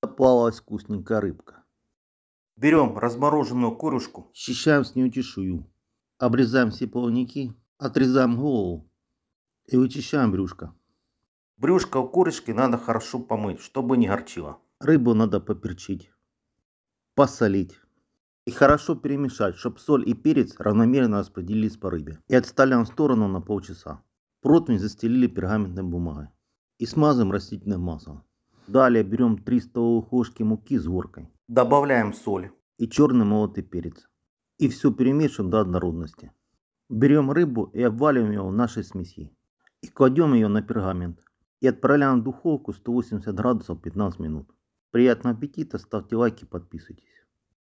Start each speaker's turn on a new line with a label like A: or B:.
A: Попалась вкусненькая рыбка. Берем размороженную корюшку, счищаем с нее чешую, обрезаем все плавники, отрезаем голову и вычищаем брюшко. Брюшко у корюшки надо хорошо помыть, чтобы не горчило. Рыбу надо поперчить, посолить и хорошо перемешать, чтобы соль и перец равномерно распределились по рыбе. И отставляем в сторону на полчаса. Противень застелили пергаментной бумагой и смазываем растительным маслом. Далее берем 3 столовых ложки муки с горкой. Добавляем соль и черный молотый перец. И все перемешиваем до однородности. Берем рыбу и обваливаем ее в нашей смеси. И кладем ее на пергамент. И отправляем в духовку 180 градусов 15 минут. Приятного аппетита, ставьте лайки, подписывайтесь.